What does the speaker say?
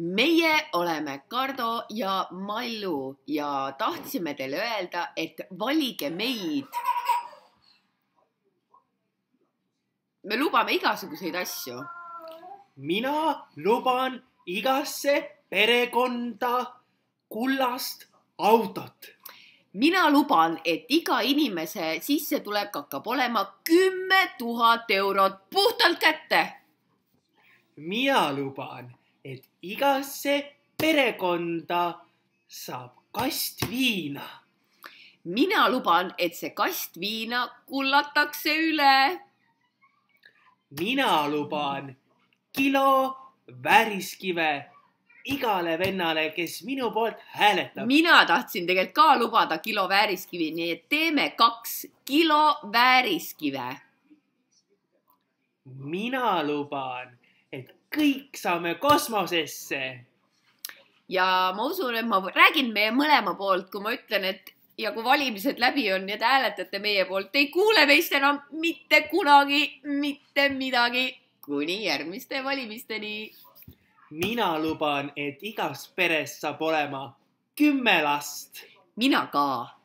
meie oleme Kardo ja Mallu ja tahtsime teile öelda, et valige meid. me lubame igasuguseid asju. mina luban igasse perekonda kullast autot. mina luban, et iga inimese sissetulek hakkab olema kümme tuhat eurot puhtalt kätte. mina luban et igasse perekonda saab kast viina. mina luban, et see kast viina kullatakse üle. mina luban kilo väriskive igale vennale, kes minu poolt hääletab. mina tahtsin tegelikult ka lubada kilo vääriskivi, nii et teeme kaks kilo vääriskive. mina luban et kõik saame kosmosesse. ja ma usun, et ma räägin meie mõlema poolt, kui ma ütlen, et ja kui valimised läbi on ja te hääletate meie poolt, ei kuule meist enam mitte kunagi mitte midagi, kuni järgmiste valimisteni. mina luban, et igas peres saab olema kümme last. mina ka